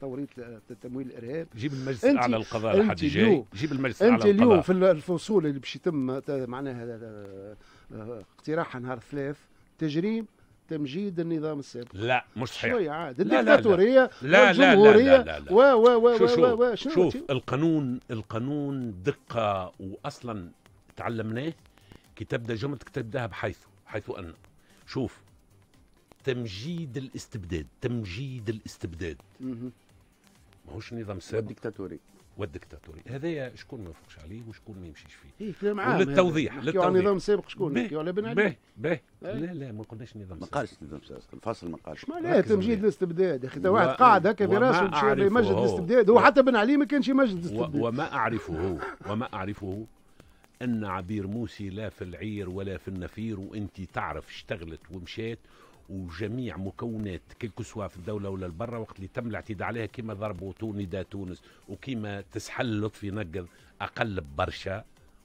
توريط آه، تمويل الارهاب جيب المجلس الاعلى للقضاء لحد جاي جيب المجلس الاعلى انت اليوم في الفصول اللي باش يتم معناها آه، آه، اقتراح نهار الثلاث تجريم تمجيد النظام السابق لا مش صحيح شوية عاد الديكتاتورية لا لا لا لا و و و و شوف, و شوف, شوف القانون القانون دقة وأصلا تعلمناه كي تبدا جملتك تبداها بحيث حيث أن شوف تمجيد الاستبداد تمجيد الاستبداد ماهوش نظام سابق والديكتاتوري والديكتاتوري هذايا شكون ما يوافقش عليه وشكون ما يمشيش فيه إيه للتوضيح للتوضيح على نظام سابق شكون نحكيو على بن علي باهي لا لا ما قلناش نظام ما قالش نظام سابق الفاصل ما قالش معناها تمجيد الاستبداد يا اخي واحد قاعد هكا راسه باش يمجد الاستبداد هو حتى بن علي ما كانش يمجد الاستبداد وما اعرفه وما اعرفه ان عبير موسي لا في العير ولا في النفير وانت تعرف اشتغلت ومشات وجميع مكونات كل سوا في الدوله ولا البرة وقت اللي تم الاعتداء عليها كيما ضربوا نداء تونس وكيما تسحل لطفي نقض اقل برشا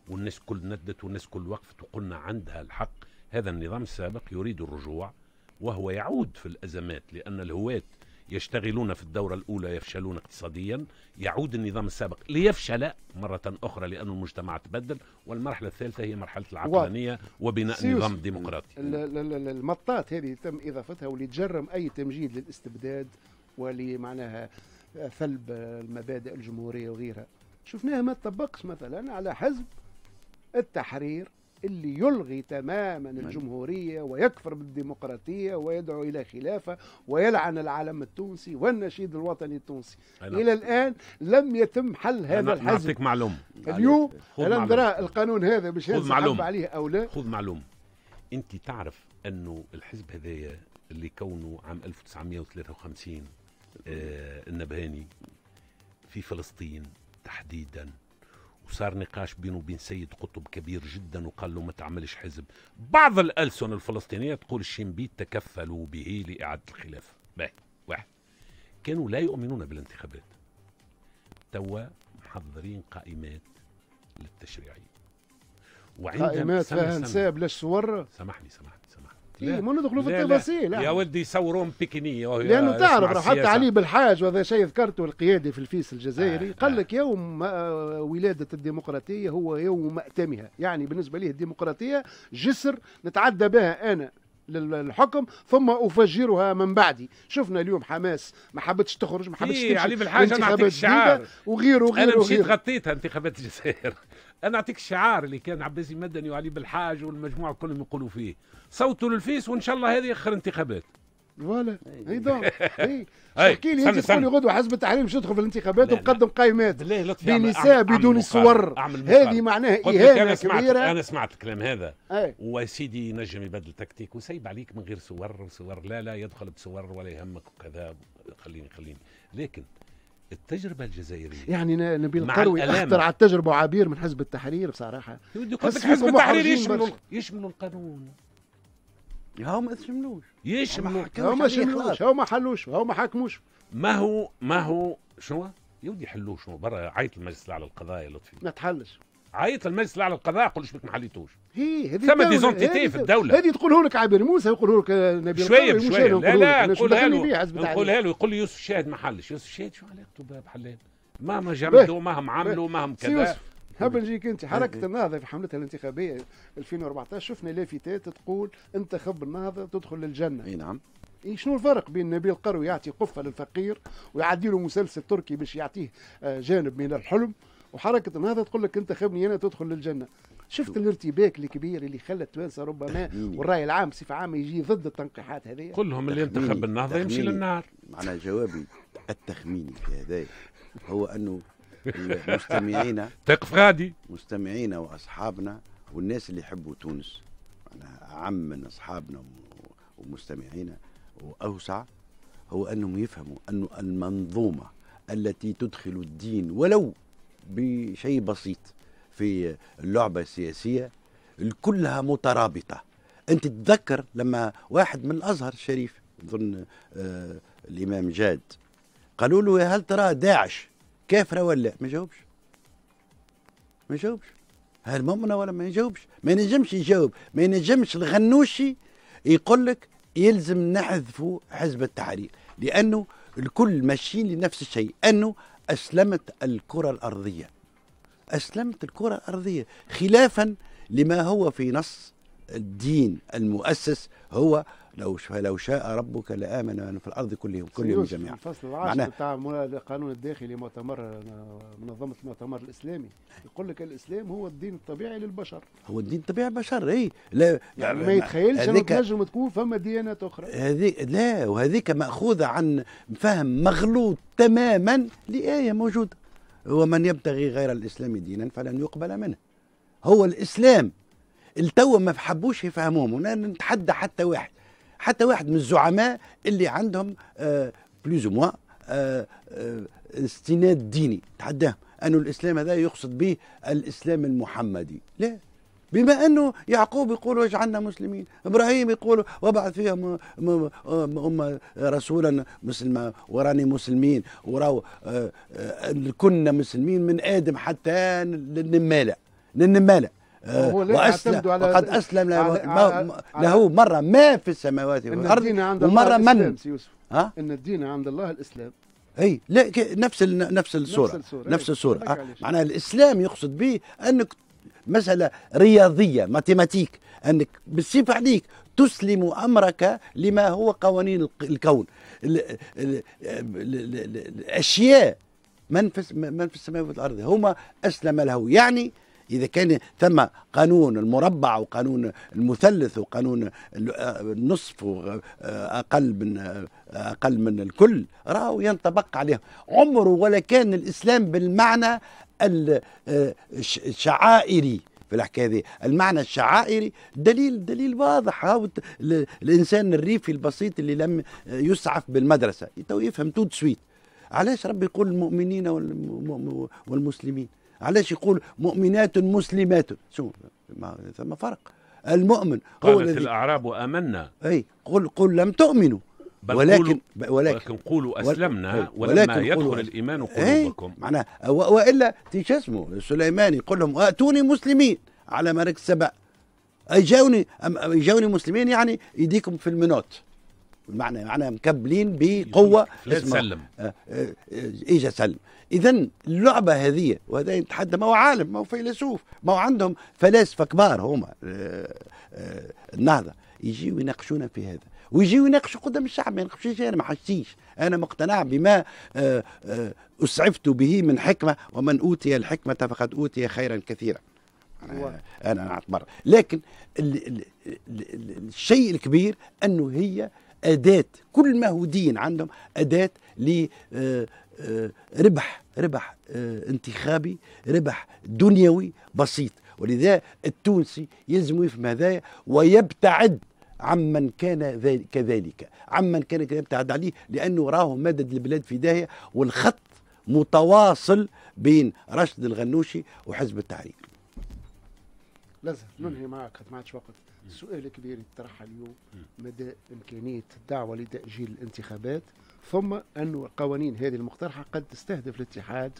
والناس كل ندت والناس كل وقفت وقلنا عندها الحق هذا النظام السابق يريد الرجوع وهو يعود في الازمات لان الهواه يشتغلون في الدورة الأولى يفشلون اقتصاديا يعود النظام السابق ليفشل مرة أخرى لأن المجتمع تبدل والمرحلة الثالثة هي مرحلة العقلانية وبناء نظام ديمقراطي المطاط هذه تم إضافتها واللي تجرم أي تمجيد للاستبداد ولمعناها ثلب المبادئ الجمهورية وغيرها شفناها ما تطبقش مثلا على حزب التحرير اللي يلغي تماما نعم. الجمهورية ويكفر بالديمقراطية ويدعو إلى خلافة ويلعن العلم التونسي والنشيد الوطني التونسي أنا. نعم. إلى الآن لم يتم حل هذا الحزب نعطيك معلوم اليوم أنا نرى القانون هذا مش معلوم عليه أو لا خذ معلوم أنت تعرف أنه الحزب هذايا اللي كونه عام 1953 آه النبهاني في فلسطين تحديدا وصار نقاش بينه وبين سيد قطب كبير جدا وقال له ما تعملش حزب بعض الألسن الفلسطينية تقول الشنبيت تكفلوا به لإعادة الخلافة باهي واحد كانوا لا يؤمنون بالانتخابات توا محضرين قائمات للتشريعية وعندما قائمات فيها انساب للصور سمحني سامحني سامحني إيه ما ندخلوا في التفاصيل يا ودي يصورون بيكيني لانه تعرف حتى علي بالحاج وهذا شيء ذكرته القيادي في الفيس الجزائري آه قال آه. لك آه. يوم ولاده الديمقراطيه هو يوم مأتمها يعني بالنسبه ليه الديمقراطيه جسر نتعدى بها انا للحكم ثم افجرها من بعدي شفنا اليوم حماس ما حبتش تخرج ما حبتش إيه تمشي علي انا نعطيك شعار وغيره وغيره انا مشيت غطيتها انتخابات الجزائر انا اعطيك الشعار اللي كان عباسي مدني وعلي بالحاج والمجموعه كلهم يقولوا فيه صوتوا للفيس وان شاء الله هذه اخر انتخابات فوالا إيه. إيه. اي دونك احكي لي انت تقول لي غدوه حزب التحرير باش يدخل في الانتخابات وقدم قائمات بنساء بدون الصور هذه معناها اهانه كبيره انا سمعت الكلام هذا وسيدي نجم يبدل تكتيك وسيب عليك من غير صور وصور لا لا يدخل بصور ولا يهمك وكذا خليني خليني لكن التجربه الجزائريه يعني نبيل قروي اخترع التجربه وعبير من حزب التحرير بصراحه حزب التحرير يشملوا يشملوا القانون هاو ما شملوش يشملوا هاو ما شملوش هاو ما حلوش هاو ما حاكموش ما هو ما هو شنو يودي يحلوه شنو برا عيط المجلس الاعلى للقضايا لطفي ما تحلش عيط المجلس الاعلى للقضاء قول بك ما حليتوش هي هذه ثم ديزونتيتي في الدوله هذه تقوله لك عابر موسى يقوله لك نبيل شويه بشويه لا لا نقولها له نقولها له يقول لي يوسف شاهد ما حلش يوسف شاهد شو علاقته بحلال مهما جمدوا مهما عملوا مهما كذا هب نجيك انت طيب. حركه النهضه في حملتها الانتخابيه 2014 شفنا لافتات تقول انتخب النهضه تدخل للجنه اي نعم شنو الفرق بين نبيل قروي يعطي قفه للفقير ويعدي له مسلسل تركي باش يعطيه آه، جانب من الحلم وحركه النهضه تقول لك انت خبني هنا تدخل للجنه شفت الارتباك الكبير اللي خلى التوانسه ربما والراي العام بصفه عامه يجي ضد التنقيحات هذه كلهم اللي ينتخب النهضه يمشي للنار معنا جوابي التخمين في هذا هو انه مستمعينا تقف غادي مستمعينا واصحابنا والناس اللي يحبوا تونس معناها اعم من اصحابنا ومستمعينا واوسع هو انهم يفهموا انه المنظومه التي تدخل الدين ولو بشيء بسيط في اللعبة السياسية كلها مترابطة أنت تتذكر لما واحد من الأزهر الشريف أظن آه الإمام جاد قالوا له هل ترى داعش كافرة ولا ما جاوبش ما جاوبش هل مؤمنة ولا ما يجاوبش ما ينجمش يجاوب ما ينجمش الغنوشي يقول لك يلزم نحذفوا حزب التحرير لأنه الكل ماشيين لنفس الشيء أنه أسلمت الكرة الأرضية أسلمت الكرة الأرضية خلافا لما هو في نص الدين المؤسس هو لو فلو شاء ربك لامن من في الارض كلهم كلهم جميعا الفصل العاشر بتاع القانون الداخلي مؤتمر منظمه المؤتمر الاسلامي يقول لك الاسلام هو الدين الطبيعي للبشر هو الدين الطبيعي للبشر اي لا يعني ما يتخيلش انه تنجم تكون فما ديانات اخرى هذيك لا وهذيك ماخوذه عن فهم مغلوط تماما لايه موجوده ومن يبتغي غير الاسلام دينا فلن يقبل منه هو الاسلام التو ما حبوش يفهموهم نتحدى حتى واحد حتى واحد من الزعماء اللي عندهم بلوز آه، موا آه، آه، استناد ديني تحداهم أن الإسلام هذا يقصد به الإسلام المحمدي لا بما أنه يعقوب يقول واجعلنا مسلمين إبراهيم يقول وابعث فيهم أم رسولا مسلمة وراني مسلمين وراو كنا مسلمين من آدم حتى للنمالة للنمالة آه، وأسلم على وقد أسلم له, على له مرة ما في السماوات والأرض ومرة من ها؟ أن الدين عند الله الإسلام اي لا نفس نفس الصوره نفس الصوره, نفس الصورة. معناها الاسلام يقصد به انك مساله رياضيه ماتيماتيك انك بالصفه عليك تسلم امرك لما هو قوانين الكون الاشياء من من في السماوات والارض هما اسلم له يعني إذا كان ثم قانون المربع وقانون المثلث وقانون آه، النصف آه، أقل من آه، أقل من الكل راهو ينطبق عليهم عمره ولا كان الإسلام بالمعنى الشعائري في الحكايه دي المعنى الشعائري دليل دليل واضح هاو الانسان الريفي البسيط اللي لم يسعف بالمدرسه تو يفهم تو سويت علاش ربي يقول المؤمنين والمسلمين علاش يقول مؤمنات مسلمات شو ثم فرق المؤمن هو قالت الذي الاعراب امنا اي قل قل لم تؤمنوا بل ولكن قولوا ولكن قولوا اسلمنا ولكن ولما يدخل الايمان قلوبكم معناها والا شو اسمه سليمان يقول لهم اتوني مسلمين على مركز سبأ اجاوني اجاوني مسلمين يعني يديكم في المنوت والمعنى معنى مكبلين بقوه لا سلم اجى آه، آه، سلم اذا اللعبه هذه وهذا يتحدى ما هو عالم ما هو فيلسوف ما هو عندهم فلاسفه كبار هما آه، النهضه يجيوا يناقشونا في هذا ويجيوا يناقشوا قدام الشعب ما يناقشوش انا ما حسيش انا مقتنع بما اسعفت به من حكمه ومن اوتي الحكمه فقد اوتي خيرا كثيرا انا اعتبر لكن الشيء الكبير انه هي أداة كل ما هو دين عندهم أداة لربح آه، آه، ربح آه، انتخابي ربح دنيوي بسيط ولذا التونسي يلزم يفهم هذايا ويبتعد عمن كان كذلك عمن كان يبتعد عليه لأنه راه مدد البلاد في داهية والخط متواصل بين راشد الغنوشي وحزب التحرير لازم ننهي معك ما عادش وقت سؤال كبير يطرح نعم. اليوم مدى إمكانية الدعوة لتأجيل الانتخابات ثم أن القوانين هذه المقترحة قد تستهدف الاتحاد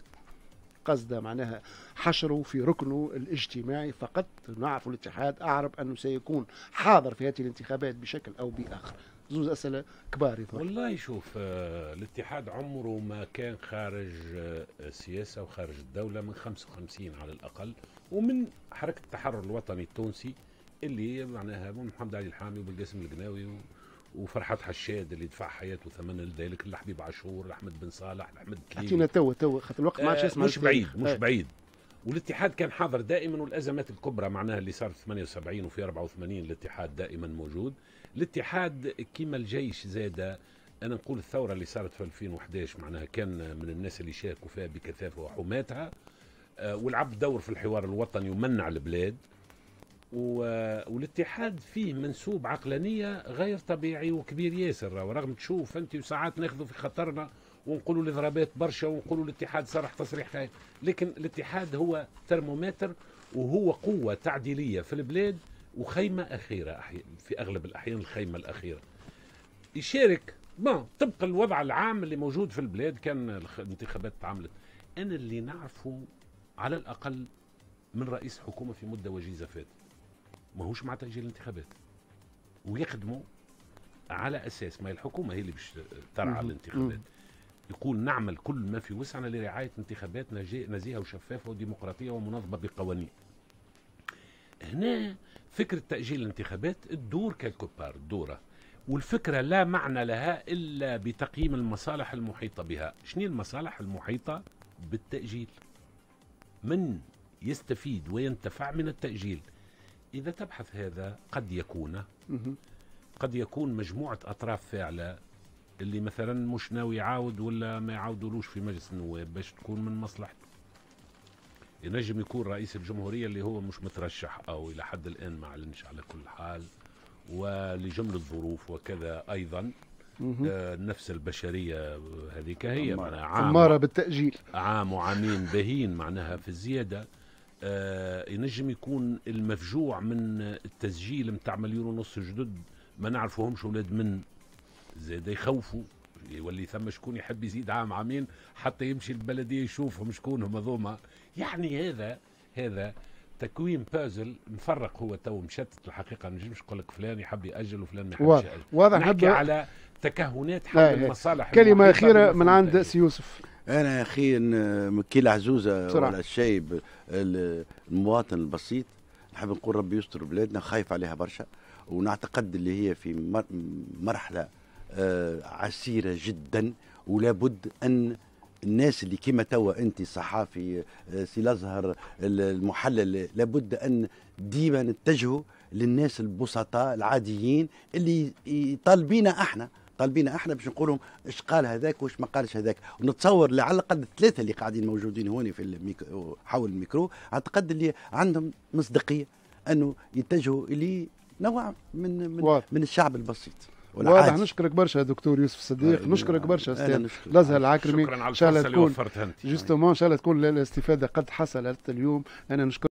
قصد معناها حشره في ركنه الاجتماعي فقط نعرف الاتحاد أعرب أنه سيكون حاضر في هذه الانتخابات بشكل أو بآخر زوز أسئلة كبار والله شوف آه، الاتحاد عمره ما كان خارج آه، السياسة وخارج الدولة من 55 على الأقل ومن حركة التحرر الوطني التونسي اللي هي معناها محمد علي الحامي وبالقاسم القناوي و... وفرحات حشاد اللي دفع حياته ثمن لذلك الحبيب عاشور احمد بن صالح احمد كليم اعطينا توا توا خاطر الوقت ما عادش آه، يسمع مش بعيد مش آه. بعيد والاتحاد كان حاضر دائما والازمات الكبرى معناها اللي صار في 78 وفي 84 الاتحاد دائما موجود الاتحاد كيما الجيش زاد انا نقول الثوره اللي صارت في 2011 معناها كان من الناس اللي شاركوا فيها بكثافه وحماتها آه، والعب دور في الحوار الوطني ومنع البلاد والاتحاد فيه منسوب عقلانيه غير طبيعي وكبير ياسر ورغم تشوف انت وساعات ناخذوا في خطرنا ونقولوا الاضرابات برشا ونقولوا الاتحاد صرح تصريح خير لكن الاتحاد هو ترمومتر وهو قوه تعديليه في البلاد وخيمه اخيره في اغلب الاحيان الخيمه الاخيره يشارك ما طبق الوضع العام اللي موجود في البلاد كان الانتخابات تعملت انا اللي نعرفه على الاقل من رئيس حكومه في مده وجيزه فاتت ماهوش مع تاجيل الانتخابات ويخدموا على اساس ما الحكومه هي اللي باش ترعى الانتخابات يقول نعمل كل ما في وسعنا لرعايه انتخابات نزيهه وشفافه وديمقراطيه ومنظمه بقوانين هنا فكره تاجيل الانتخابات الدور كالكوبار دورة والفكرة لا معنى لها إلا بتقييم المصالح المحيطة بها شنو المصالح المحيطة بالتأجيل من يستفيد وينتفع من التأجيل إذا تبحث هذا قد يكون قد يكون مجموعة أطراف فاعلة اللي مثلا مش ناوي يعاود ولا ما يعاودولوش في مجلس النواب باش تكون من مصلحته ينجم يكون رئيس الجمهورية اللي هو مش مترشح أو إلى حد الآن ما علمش على كل حال ولجملة ظروف وكذا أيضا آه نفس البشرية هذيك هي معناها عام بالتأجيل عام وعامين بهين معناها في الزيادة آه، ينجم يكون المفجوع من التسجيل نتاع مليون ونص جدد ما نعرفوهمش ولاد من زاد يخوفوا يولي ثم شكون يحب يزيد عام عامين حتى يمشي البلديه يشوفهم شكون هم هذوما يعني هذا هذا تكوين بازل مفرق هو تو مشتت الحقيقه نجمش نقول لك فلان يحب ياجل وفلان ما يحبش ياجل واضح نحكي على تكهنات حول المصالح كلمه اخيره من عند سي يوسف انا يا اخي آه، كي العزوزه بسرعة. ولا الشايب آه، المواطن البسيط نحب نقول ربي يستر بلادنا خايف عليها برشا ونعتقد اللي هي في مرحله آه، عسيره جدا ولا بد ان الناس اللي كما توا انت صحافي سي الازهر المحلل لابد ان ديما نتجهوا للناس البسطاء العاديين اللي طالبينا احنا طالبين احنا باش نقول لهم اش قال هذاك واش ما قالش هذاك ونتصور على الاقل الثلاثه اللي قاعدين موجودين هون في الميكرو حول الميكرو اعتقد اللي عندهم مصداقيه انه يتجهوا الى نوع من من, من الشعب البسيط واضح نشكرك برشا دكتور يوسف الصديق نشكرك برشا استاذ لازها العكرمي شكرا على الفرصه اللي وفرتها انت جوستومون ان شاء الله تكون الاستفاده قد حصلت اليوم انا نشكر